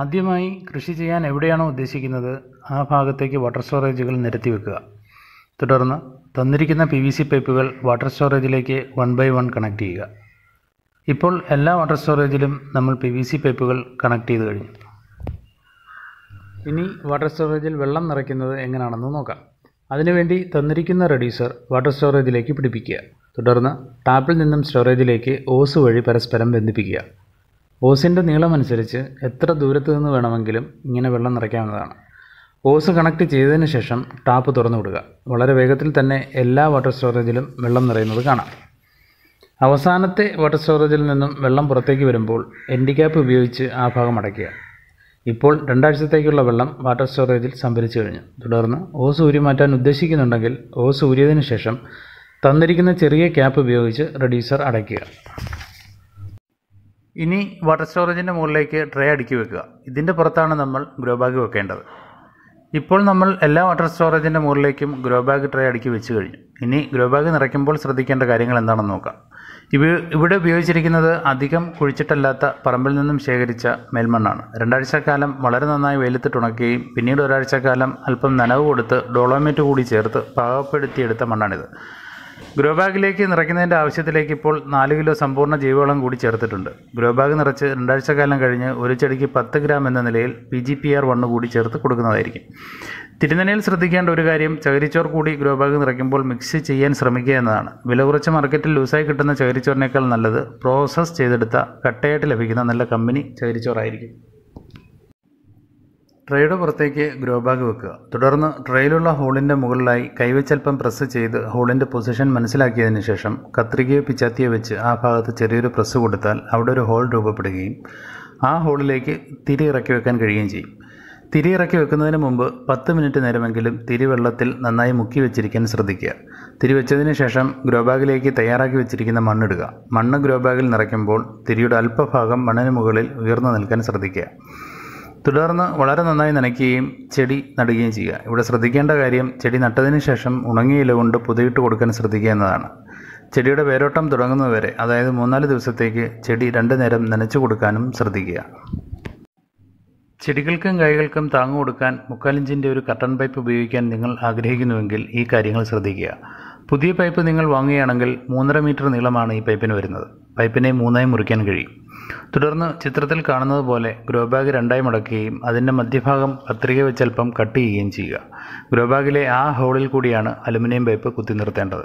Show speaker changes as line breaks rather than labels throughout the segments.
ആദ്യമായി കൃഷി ചെയ്യാൻ എവിടെയാണോ ഉദ്ദേശിക്കുന്നത് ആ ഭാഗത്തേക്ക് വാട്ടർ സ്റ്റോറേജുകൾ നിരത്തി വെക്കുക തുടർന്ന് തന്നിരിക്കുന്ന പി വി സി പൈപ്പുകൾ വാട്ടർ സ്റ്റോറേജിലേക്ക് വൺ ബൈ വൺ കണക്ട് ചെയ്യുക ഇപ്പോൾ എല്ലാ വാട്ടർ സ്റ്റോറേജിലും നമ്മൾ പി വി സി പൈപ്പുകൾ കണക്ട് ചെയ്ത് കഴിഞ്ഞു ഇനി വാട്ടർ സ്റ്റോറേജിൽ വെള്ളം നിറയ്ക്കുന്നത് എങ്ങനെയാണെന്ന് നോക്കാം അതിനുവേണ്ടി തന്നിരിക്കുന്ന റെഡ്യൂസർ വാട്ടർ സ്റ്റോറേജിലേക്ക് പിടിപ്പിക്കുക തുടർന്ന് ടാപ്പിൽ നിന്നും സ്റ്റോറേജിലേക്ക് ഓസ് വഴി പരസ്പരം ബന്ധിപ്പിക്കുക ഓസിൻ്റെ നീളമനുസരിച്ച് എത്ര ദൂരത്തു നിന്ന് വേണമെങ്കിലും ഇങ്ങനെ വെള്ളം നിറയ്ക്കാവുന്നതാണ് ഓസ് കണക്ട് ചെയ്തതിന് ശേഷം ടാപ്പ് തുറന്നു വിടുക വളരെ വേഗത്തിൽ തന്നെ എല്ലാ വാട്ടർ സ്റ്റോറേജിലും വെള്ളം നിറയുന്നത് കാണാം അവസാനത്തെ വാട്ടർ സ്റ്റോറേജിൽ നിന്നും വെള്ളം പുറത്തേക്ക് വരുമ്പോൾ എൻഡി ക്യാപ്പ് ഉപയോഗിച്ച് ആ ഭാഗം അടയ്ക്കുക ഇപ്പോൾ രണ്ടാഴ്ചത്തേക്കുള്ള വെള്ളം വാട്ടർ സ്റ്റോറേജിൽ സംഭരിച്ചു കഴിഞ്ഞു തുടർന്ന് ഓസ് ഊരിമാറ്റാൻ ഉദ്ദേശിക്കുന്നുണ്ടെങ്കിൽ ഓസ് ഊരിയതിനു ശേഷം തന്നിരിക്കുന്ന ചെറിയ ക്യാപ്പ് ഉപയോഗിച്ച് റെഡ്യൂസർ അടയ്ക്കുക ഇനി വാട്ടർ സ്റ്റോറേജിൻ്റെ മുകളിലേക്ക് ട്രേ അടുക്കി വെക്കുക ഇതിൻ്റെ പുറത്താണ് നമ്മൾ ഗ്രോ ബാഗ് വെക്കേണ്ടത് ഇപ്പോൾ നമ്മൾ എല്ലാ വാട്ടർ സ്റ്റോറേജിൻ്റെ മുകളിലേക്കും ഗ്രോ ബാഗ് ട്രേ അടുക്കി വെച്ച് കഴിഞ്ഞു ഇനി ഗ്രോ ബാഗ് നിറയ്ക്കുമ്പോൾ ശ്രദ്ധിക്കേണ്ട കാര്യങ്ങൾ എന്താണെന്ന് നോക്കാം ഇവ ഇവിടെ ഉപയോഗിച്ചിരിക്കുന്നത് അധികം കുഴിച്ചിട്ടല്ലാത്ത പറമ്പിൽ നിന്നും ശേഖരിച്ച മേൽമണ്ണാണ് രണ്ടാഴ്ചക്കാലം വളരെ നന്നായി വെയിലത്തിട്ടുണക്കുകയും പിന്നീട് ഒരാഴ്ചക്കാലം അല്പം നനവ് കൊടുത്ത് ഡോളോമേറ്റ് കൂടി ചേർത്ത് പാകപ്പെടുത്തിയെടുത്ത മണ്ണാണിത് ഗ്രോ ബാഗിലേക്ക് നിറയ്ക്കുന്നതിൻ്റെ ആവശ്യത്തിലേക്ക് ഇപ്പോൾ നാല് കിലോ സമ്പൂർണ്ണ ജൈവവളം കൂടി ചേർത്തിട്ടുണ്ട് ഗ്രോ ബാഗ് നിറച്ച് രണ്ടാഴ്ച കാലം കഴിഞ്ഞ് ഒരു ചെടിക്ക് പത്ത് ഗ്രാം എന്ന നിലയിൽ P G P R one കൂടി ചേർത്ത് കൊടുക്കുന്നതായിരിക്കും തിരുനെല്ലയിൽ ശ്രദ്ധിക്കേണ്ട ഒരു കാര്യം ചകിരിച്ചോർ കൂടി ഗ്രോ ബാഗ് നിറയ്ക്കുമ്പോൾ മിക്സ് ചെയ്യാൻ ശ്രമിക്കുക എന്നതാണ് വില കുറച്ച് മാർക്കറ്റിൽ ലൂസായി കിട്ടുന്ന ചകിരിച്ചോറിനേക്കാൾ നല്ലത് പ്രോസസ്സ് ചെയ്തെടുത്ത കട്ടയായിട്ട് ലഭിക്കുന്ന നല്ല കമ്പനി ചകിരിച്ചോറായിരിക്കും ട്രേയുടെ പുറത്തേക്ക് ഗ്രോ ബാഗ് വെക്കുക തുടർന്ന് ട്രേയിലുള്ള ഹോളിൻ്റെ മുകളിലായി കൈവച്ചൽപ്പം പ്രസ് ചെയ്ത് ഹോളിൻ്റെ പൊസിഷൻ മനസ്സിലാക്കിയതിന് ശേഷം കത്രികയോ പിച്ചാത്തിയോ വെച്ച് ആ ഭാഗത്ത് ചെറിയൊരു പ്രസ് കൊടുത്താൽ അവിടെ ഒരു ഹോൾ രൂപപ്പെടുകയും ആ ഹോളിലേക്ക് തിരി ഇറക്കി വെക്കാൻ കഴിയുകയും ചെയ്യും തിരി ഇറക്കി വെക്കുന്നതിന് മുമ്പ് പത്ത് മിനിറ്റ് നേരമെങ്കിലും തിരി വെള്ളത്തിൽ നന്നായി മുക്കി വെച്ചിരിക്കാൻ ശ്രദ്ധിക്കുക തിരി വെച്ചതിന് ശേഷം ഗ്രോ ബാഗിലേക്ക് തയ്യാറാക്കി വെച്ചിരിക്കുന്ന മണ്ണിടുക മണ്ണ് ഗ്രോ ബാഗിൽ നിറയ്ക്കുമ്പോൾ തിരിയുടെ അല്പഭാഗം മണ്ണിന് മുകളിൽ ഉയർന്നു നിൽക്കാൻ ശ്രദ്ധിക്കുക തുടർന്ന് വളരെ നന്നായി നനയ്ക്കുകയും ചെടി നടുകയും ചെയ്യുക ഇവിടെ ശ്രദ്ധിക്കേണ്ട കാര്യം ചെടി നട്ടതിന് ശേഷം ഉണങ്ങിയ ഇല കൊണ്ട് പുതിയിട്ട് കൊടുക്കാൻ ശ്രദ്ധിക്കുക എന്നതാണ് ചെടിയുടെ വേരോട്ടം തുടങ്ങുന്നതുവരെ അതായത് മൂന്നാല് ദിവസത്തേക്ക് ചെടി രണ്ട് നേരം നനച്ചു കൊടുക്കാനും ശ്രദ്ധിക്കുക ചെടികൾക്കും കായ്കൾക്കും താങ്ങു കൊടുക്കാൻ മുക്കാലിഞ്ചിൻ്റെ ഒരു കട്ടൺ പൈപ്പ് ഉപയോഗിക്കാൻ നിങ്ങൾ ആഗ്രഹിക്കുന്നുവെങ്കിൽ ഈ കാര്യങ്ങൾ ശ്രദ്ധിക്കുക പുതിയ പൈപ്പ് നിങ്ങൾ വാങ്ങുകയാണെങ്കിൽ മൂന്നര മീറ്റർ നീളമാണ് ഈ പൈപ്പിന് വരുന്നത് പൈപ്പിനെ മൂന്നായി മുറിക്കാൻ കഴിയും തുടർന്ന് ചിത്രത്തിൽ കാണുന്നത് പോലെ ഗ്രോബാഗ് രണ്ടായി മടക്കുകയും അതിൻ്റെ മധ്യഭാഗം കത്രിക വെച്ചൽപ്പം കട്ട് ചെയ്യുകയും ചെയ്യുക ഗ്രോബാഗിലെ ആ ഹോളിൽ കൂടിയാണ് അലുമിനിയം പൈപ്പ് കുത്തി നിർത്തേണ്ടത്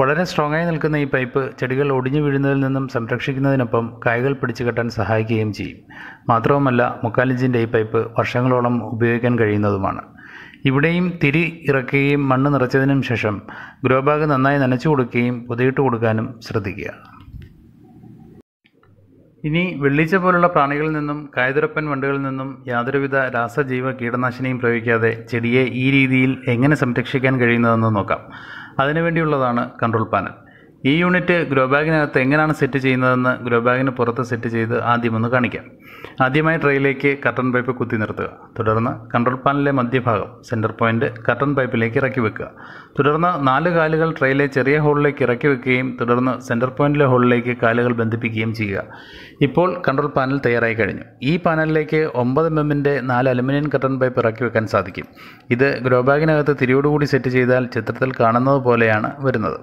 വളരെ സ്ട്രോങ്ങായി നിൽക്കുന്ന ഈ പൈപ്പ് ചെടികൾ ഒടിഞ്ഞു വീഴുന്നതിൽ നിന്നും സംരക്ഷിക്കുന്നതിനൊപ്പം കായകൾ പിടിച്ചു കെട്ടാൻ സഹായിക്കുകയും ചെയ്യും മാത്രവുമല്ല മുക്കാലിഞ്ചിൻ്റെ ഈ പൈപ്പ് വർഷങ്ങളോളം ഉപയോഗിക്കാൻ കഴിയുന്നതുമാണ് ഇവിടെയും തിരി ഇറക്കുകയും മണ്ണ് നിറച്ചതിനും ശേഷം ഗ്രോബാഗ് നന്നായി നനച്ചു കൊടുക്കുകയും പുതിയിട്ട് കൊടുക്കാനും ശ്രദ്ധിക്കുക ഇനി വെള്ളിച്ച പോലുള്ള പ്രാണികളിൽ നിന്നും കായതുരപ്പൻ വണ്ടുകളിൽ നിന്നും യാതൊരുവിധ രാസജീവ കീടനാശിനിയും പ്രയോഗിക്കാതെ ചെടിയെ ഈ രീതിയിൽ എങ്ങനെ സംരക്ഷിക്കാൻ കഴിയുന്നതെന്ന് നോക്കാം അതിനുവേണ്ടിയുള്ളതാണ് കൺട്രോൾ പാനൽ ഈ യൂണിറ്റ് ഗ്രോ ബാഗിനകത്ത് എങ്ങനെയാണ് സെറ്റ് ചെയ്യുന്നതെന്ന് ഗ്രോ ബാഗിന് പുറത്ത് സെറ്റ് ചെയ്ത് ആദ്യം ഒന്ന് കാണിക്കാം ആദ്യമായി ട്രേയിലേക്ക് കട്ടൺ പൈപ്പ് കുത്തി നിർത്തുക തുടർന്ന് കൺട്രോൾ പാനലിലെ മധ്യഭാഗം സെൻറ്റർ പോയിന്റ് കട്ടൺ പൈപ്പിലേക്ക് ഇറക്കി വെക്കുക തുടർന്ന് നാല് കാലുകൾ ട്രേയിലെ ചെറിയ ഹോളിലേക്ക് ഇറക്കി വെക്കുകയും തുടർന്ന് സെൻറ്റർ പോയിൻറ്റിലെ ഹോളിലേക്ക് കാലുകൾ ബന്ധിപ്പിക്കുകയും ചെയ്യുക ഇപ്പോൾ കൺട്രോൾ പാനൽ തയ്യാറായി കഴിഞ്ഞു ഈ പാനലിലേക്ക് ഒമ്പത് എം എമ്മിൻ്റെ നാല് അലുമിനിയം കട്ടൺ പൈപ്പ് ഇറക്കി വെക്കാൻ സാധിക്കും ഇത് ഗ്രോ ബാഗിനകത്ത് തിരിയോടുകൂടി സെറ്റ് ചെയ്താൽ ചിത്രത്തിൽ കാണുന്നത് പോലെയാണ് വരുന്നത്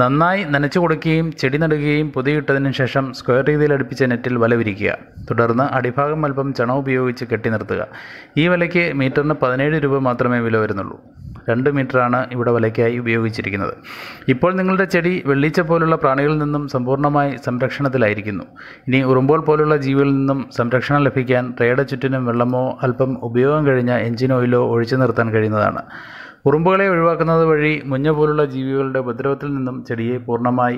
നന്നായി നനച്ചു കൊടുക്കുകയും ചെടി നടുകയും പൊതിയിട്ടതിന് ശേഷം സ്ക്വയർ രീതിയിൽ അടുപ്പിച്ച നെറ്റിൽ വല വിരിക്കുക തുടർന്ന് അടിഭാഗം അല്പം ചണം ഉപയോഗിച്ച് കെട്ടി നിർത്തുക ഈ വലയ്ക്ക് മീറ്ററിന് പതിനേഴ് രൂപ മാത്രമേ വില വരുന്നുള്ളൂ രണ്ട് മീറ്ററാണ് ഇവിടെ വലയ്ക്കായി ഉപയോഗിച്ചിരിക്കുന്നത് ഇപ്പോൾ നിങ്ങളുടെ ചെടി വെള്ളീച്ച പോലുള്ള പ്രാണികളിൽ നിന്നും സമ്പൂർണ്ണമായി സംരക്ഷണത്തിലായിരിക്കുന്നു ഇനി ഉറുമ്പോൾ പോലുള്ള ജീവികളിൽ നിന്നും സംരക്ഷണം ലഭിക്കാൻ റേയുടെ ചുറ്റിനും വെള്ളമോ അല്പം ഉപയോഗം കഴിഞ്ഞ എഞ്ചിൻ ഓയിലോ ഒഴിച്ചു നിർത്താൻ കഴിയുന്നതാണ് ഉറുമ്പുകളെ ഒഴിവാക്കുന്നത് വഴി മുഞ്ഞ പോലുള്ള ജീവികളുടെ ഉപദ്രവത്തിൽ നിന്നും ചെടിയെ പൂർണ്ണമായി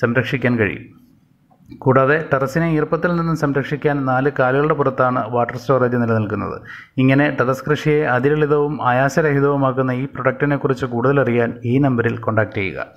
സംരക്ഷിക്കാൻ കഴിയും കൂടാതെ ടെറസിനെ ഈർപ്പത്തിൽ നിന്നും സംരക്ഷിക്കാൻ നാല് കാലുകളുടെ പുറത്താണ് വാട്ടർ സ്റ്റോറേജ് നിലനിൽക്കുന്നത് ഇങ്ങനെ ടെറസ് കൃഷിയെ അതിലളിതവും ആയാസരഹിതവുമാക്കുന്ന ഈ പ്രൊഡക്റ്റിനെക്കുറിച്ച് കൂടുതലറിയാൻ ഈ നമ്പറിൽ കോൺടാക്റ്റ് ചെയ്യുക